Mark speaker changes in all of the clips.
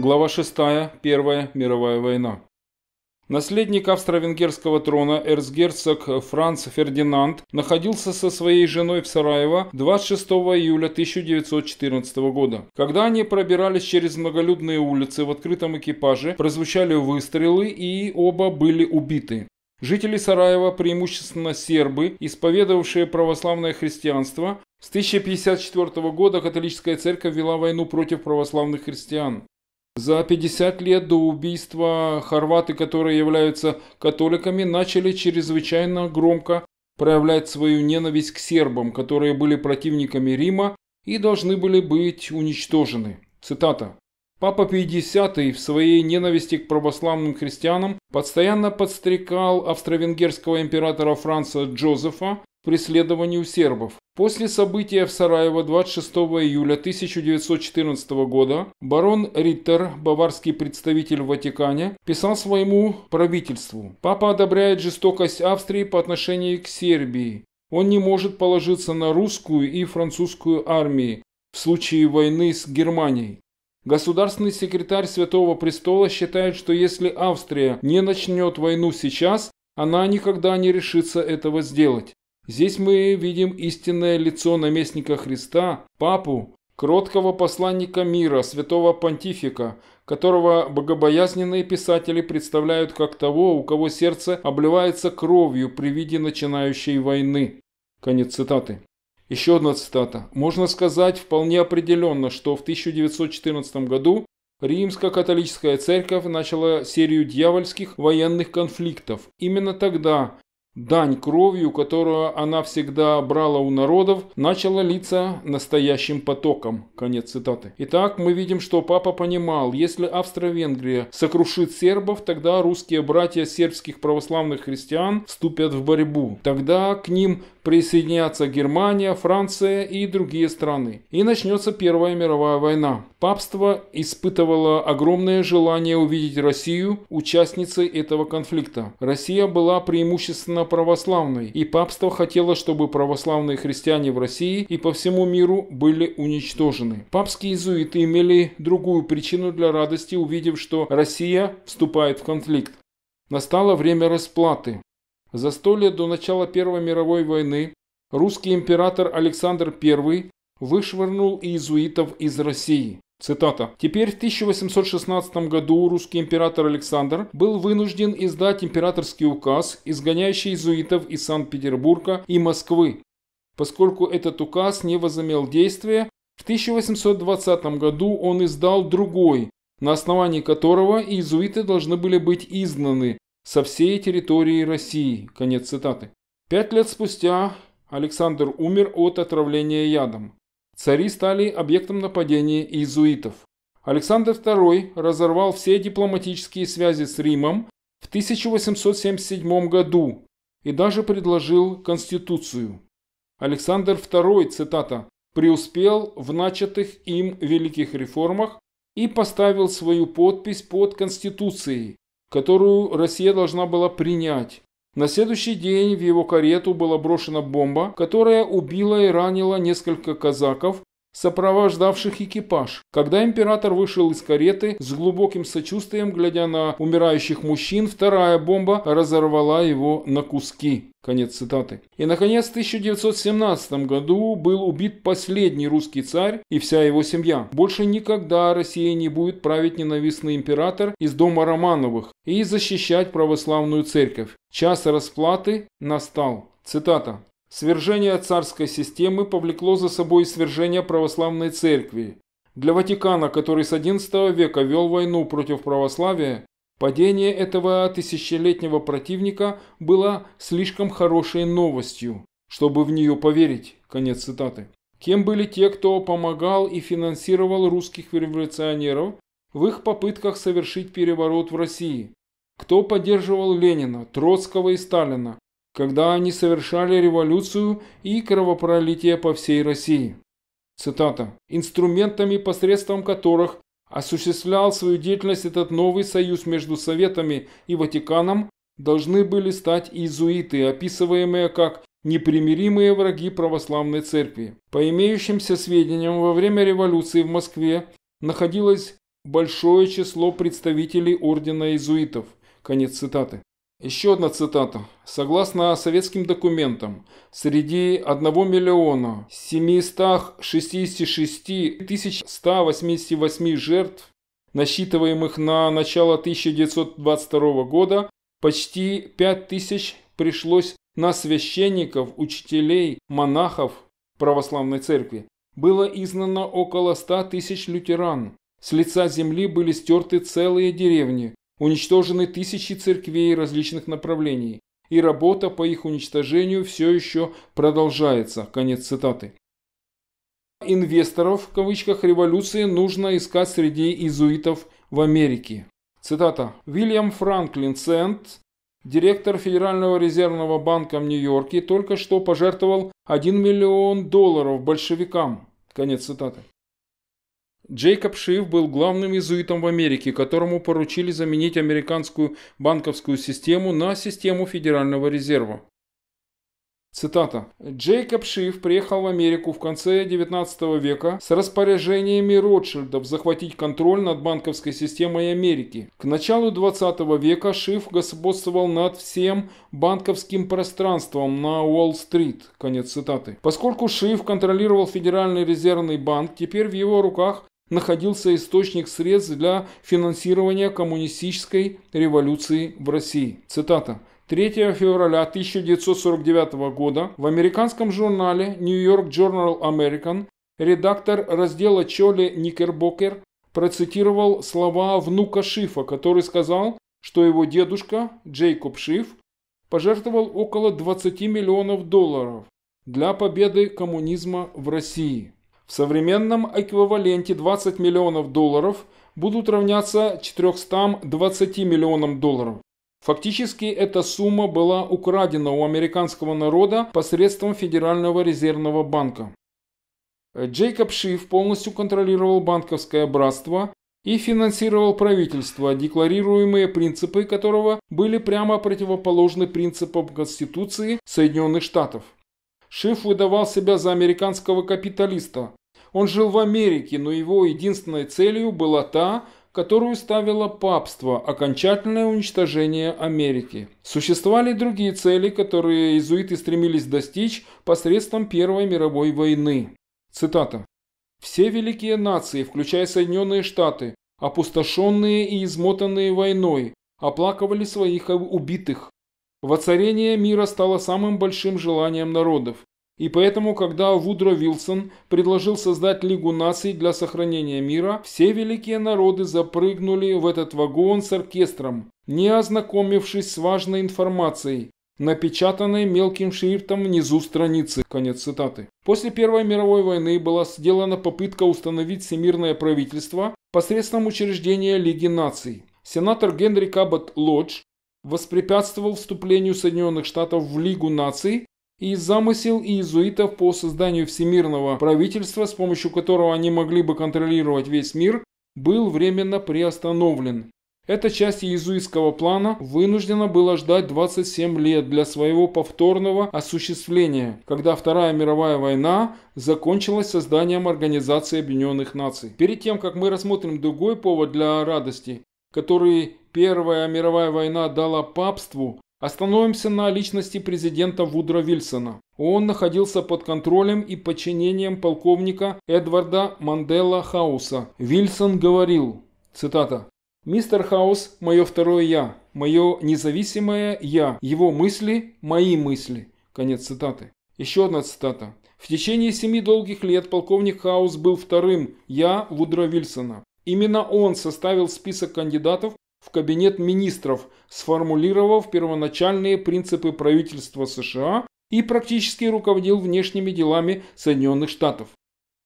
Speaker 1: Глава 6. Первая мировая война. Наследник австро-венгерского трона эрцгерцог Франц Фердинанд находился со своей женой в Сараево 26 июля 1914 года. Когда они пробирались через многолюдные улицы в открытом экипаже, прозвучали выстрелы и оба были убиты. Жители Сараева, преимущественно сербы, исповедовавшие православное христианство, с 1054 года католическая церковь вела войну против православных христиан. За 50 лет до убийства хорваты, которые являются католиками, начали чрезвычайно громко проявлять свою ненависть к сербам, которые были противниками Рима и должны были быть уничтожены. Цитата. Папа Пятидесятый в своей ненависти к православным христианам постоянно подстрекал австро-венгерского императора Франца Джозефа к преследованию сербов. После события в Сараево 26 июля 1914 года барон Риттер, баварский представитель в Ватикане, писал своему правительству «Папа одобряет жестокость Австрии по отношению к Сербии. Он не может положиться на русскую и французскую армии в случае войны с Германией. Государственный секретарь Святого Престола считает, что если Австрия не начнет войну сейчас, она никогда не решится этого сделать. Здесь мы видим истинное лицо наместника Христа, папу, кроткого посланника мира, святого понтифика, которого богобоязненные писатели представляют как того, у кого сердце обливается кровью при виде начинающей войны. Конец цитаты. Еще одна цитата. Можно сказать вполне определенно, что в 1914 году Римско-католическая церковь начала серию дьявольских военных конфликтов. Именно тогда Дань кровью, которую она всегда брала у народов, начала литься настоящим потоком. Конец цитаты. Итак, мы видим, что папа понимал, если Австро-Венгрия сокрушит сербов, тогда русские братья сербских православных христиан вступят в борьбу. Тогда к ним присоединятся Германия, Франция и другие страны. И начнется Первая мировая война. Папство испытывало огромное желание увидеть Россию участницей этого конфликта. Россия была преимущественно православной, и папство хотело, чтобы православные христиане в России и по всему миру были уничтожены. Папские иезуиты имели другую причину для радости, увидев, что Россия вступает в конфликт. Настало время расплаты. За сто лет до начала Первой мировой войны русский император Александр I вышвырнул иезуитов из России. Цитата. Теперь в 1816 году русский император Александр был вынужден издать императорский указ, изгоняющий иезуитов из Санкт-Петербурга и Москвы. Поскольку этот указ не возымел действия, в 1820 году он издал другой, на основании которого иезуиты должны были быть изгнаны, со всей территории России. Конец цитаты. Пять лет спустя Александр умер от отравления ядом. Цари стали объектом нападения иезуитов. Александр II разорвал все дипломатические связи с Римом в 1877 году и даже предложил Конституцию. Александр II, цитата, «преуспел в начатых им великих реформах и поставил свою подпись под Конституцией, которую Россия должна была принять. На следующий день в его карету была брошена бомба, которая убила и ранила несколько казаков, сопровождавших экипаж. Когда император вышел из кареты, с глубоким сочувствием, глядя на умирающих мужчин, вторая бомба разорвала его на куски. Конец цитаты. И, наконец, в 1917 году был убит последний русский царь и вся его семья. Больше никогда Россия не будет править ненавистный император из дома Романовых и защищать православную церковь. Час расплаты настал. Цитата. Свержение царской системы повлекло за собой свержение православной церкви. Для Ватикана, который с XI века вел войну против православия, падение этого тысячелетнего противника было слишком хорошей новостью, чтобы в нее поверить. Конец цитаты. Кем были те, кто помогал и финансировал русских революционеров в их попытках совершить переворот в России? Кто поддерживал Ленина, Троцкого и Сталина? когда они совершали революцию и кровопролитие по всей России. Цитата. «Инструментами, посредством которых осуществлял свою деятельность этот новый союз между Советами и Ватиканом, должны были стать иезуиты, описываемые как непримиримые враги православной церкви. По имеющимся сведениям, во время революции в Москве находилось большое число представителей ордена иезуитов. Конец цитаты. Еще одна цитата. Согласно советским документам, среди 1 миллиона 766 188 жертв, насчитываемых на начало 1922 года, почти 5000 пришлось на священников, учителей, монахов православной церкви. Было изгнано около 100 тысяч лютеран. С лица земли были стерты целые деревни, Уничтожены тысячи церквей различных направлений, и работа по их уничтожению все еще продолжается. Конец цитаты. Инвесторов, в кавычках, революции нужно искать среди изуитов в Америке. Цитата. Вильям Франклин Сент, директор Федерального резервного банка в Нью-Йорке, только что пожертвовал 1 миллион долларов большевикам. Конец цитаты. Джейкоб Шиф был главным иезуитом в Америке, которому поручили заменить американскую банковскую систему на систему Федерального резерва. Цитата. Джейкоб Шиф приехал в Америку в конце 19 века с распоряжениями Ротшильдов захватить контроль над банковской системой Америки. К началу 20 века Шиф господствовал над всем банковским пространством на Уолл-стрит. Конец цитаты. Поскольку Шиф контролировал Федеральный резервный банк, теперь в его руках находился источник средств для финансирования коммунистической революции в России. Цитата. 3 февраля 1949 года в американском журнале New York Journal American редактор раздела Чоли Никербокер процитировал слова внука Шифа, который сказал, что его дедушка Джейкоб Шиф пожертвовал около 20 миллионов долларов для победы коммунизма в России. В современном эквиваленте 20 миллионов долларов будут равняться 420 миллионам долларов. Фактически эта сумма была украдена у американского народа посредством Федерального резервного банка. Джейкоб Шиф полностью контролировал банковское братство и финансировал правительство, декларируемые принципы которого были прямо противоположны принципам Конституции Соединенных Штатов. Шиф выдавал себя за американского капиталиста. Он жил в Америке, но его единственной целью была та, которую ставило папство – окончательное уничтожение Америки. Существовали другие цели, которые иезуиты стремились достичь посредством Первой мировой войны. Цитата. «Все великие нации, включая Соединенные Штаты, опустошенные и измотанные войной, оплакивали своих убитых, Воцарение мира стало самым большим желанием народов, и поэтому, когда Вудро Вилсон предложил создать Лигу наций для сохранения мира, все великие народы запрыгнули в этот вагон с оркестром, не ознакомившись с важной информацией, напечатанной мелким шрифтом внизу страницы. Конец цитаты. После Первой мировой войны была сделана попытка установить всемирное правительство посредством учреждения Лиги наций. Сенатор Генри Каббот Лодж воспрепятствовал вступлению Соединенных Штатов в Лигу наций и замысел иезуитов по созданию всемирного правительства, с помощью которого они могли бы контролировать весь мир, был временно приостановлен. Эта часть иезуитского плана вынуждена была ждать 27 лет для своего повторного осуществления, когда Вторая мировая война закончилась созданием Организации Объединенных Наций. Перед тем, как мы рассмотрим другой повод для радости, которые Первая мировая война дала папству, остановимся на личности президента Вудро Вильсона. Он находился под контролем и подчинением полковника Эдварда Мандела Хауса. Вильсон говорил, цитата, «Мистер Хаус – мое второе «я», мое независимое «я», его мысли – мои мысли». Конец цитаты. Еще одна цитата. В течение семи долгих лет полковник Хаус был вторым «я» Вудро Вильсона. Именно он составил список кандидатов в кабинет министров, сформулировав первоначальные принципы правительства США и практически руководил внешними делами Соединенных Штатов.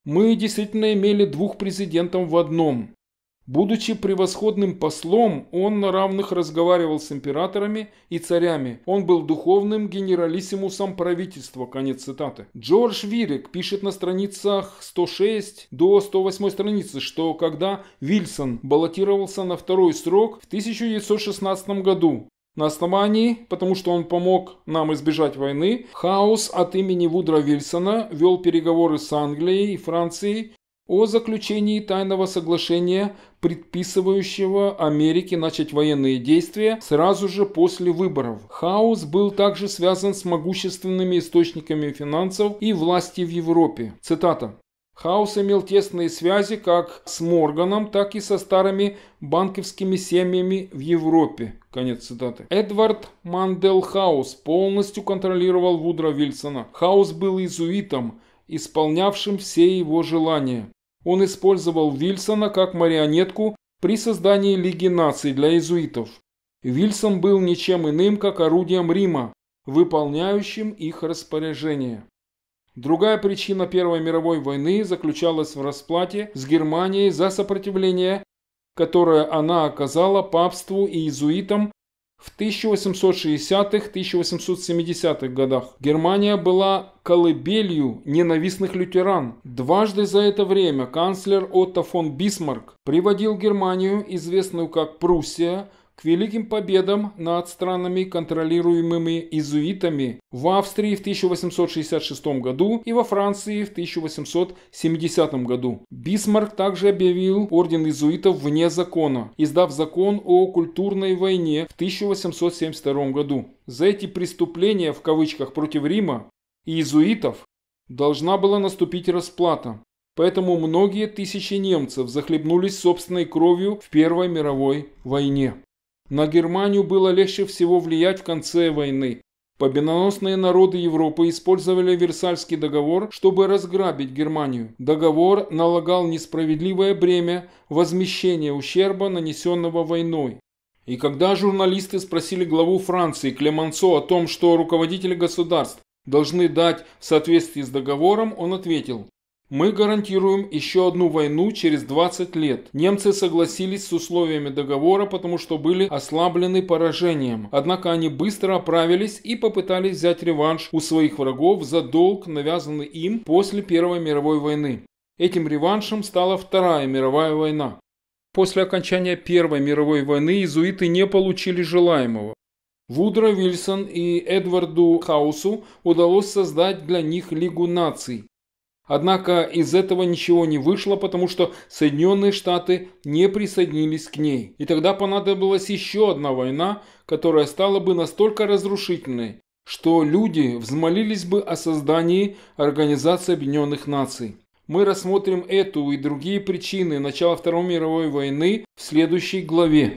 Speaker 1: Мы действительно имели двух президентов в одном. Будучи превосходным послом, он на равных разговаривал с императорами и царями. Он был духовным генералиссимусом правительства. Конец цитаты. Джордж Вирик пишет на страницах 106 до 108 страницы, что когда Вильсон баллотировался на второй срок в 1916 году, на основании, потому что он помог нам избежать войны, Хаус от имени Вудра Вильсона вел переговоры с Англией и Францией о заключении тайного соглашения, предписывающего Америке начать военные действия сразу же после выборов. Хаос был также связан с могущественными источниками финансов и власти в Европе. Цитата. Хаус имел тесные связи как с Морганом, так и со старыми банковскими семьями в Европе. Конец цитаты. Эдвард Мандел Хаус полностью контролировал Вудро Вильсона. Хаус был изуитом, исполнявшим все его желания. Он использовал Вильсона как марионетку при создании Лиги наций для иезуитов. Вильсон был ничем иным, как орудием Рима, выполняющим их распоряжение. Другая причина Первой мировой войны заключалась в расплате с Германией за сопротивление, которое она оказала папству и иезуитам в 1860-1870-х годах Германия была колыбелью ненавистных лютеран. Дважды за это время канцлер Отто фон Бисмарк приводил Германию, известную как Пруссия, к великим победам над странами, контролируемыми иезуитами, в Австрии в 1866 году и во Франции в 1870 году. Бисмарк также объявил орден иезуитов вне закона, издав закон о культурной войне в 1872 году. За эти преступления в кавычках против Рима и иезуитов должна была наступить расплата. Поэтому многие тысячи немцев захлебнулись собственной кровью в Первой мировой войне. На Германию было легче всего влиять в конце войны. Победоносные народы Европы использовали Версальский договор, чтобы разграбить Германию. Договор налагал несправедливое бремя возмещения ущерба, нанесенного войной. И когда журналисты спросили главу Франции Клемансо о том, что руководители государств должны дать в соответствии с договором, он ответил мы гарантируем еще одну войну через 20 лет. Немцы согласились с условиями договора, потому что были ослаблены поражением. Однако они быстро оправились и попытались взять реванш у своих врагов за долг, навязанный им после Первой мировой войны. Этим реваншем стала Вторая мировая война. После окончания Первой мировой войны иезуиты не получили желаемого. Вудро Вильсон и Эдварду Хаусу удалось создать для них Лигу наций. Однако из этого ничего не вышло, потому что Соединенные Штаты не присоединились к ней. И тогда понадобилась еще одна война, которая стала бы настолько разрушительной, что люди взмолились бы о создании Организации Объединенных Наций. Мы рассмотрим эту и другие причины начала Второй мировой войны в следующей главе.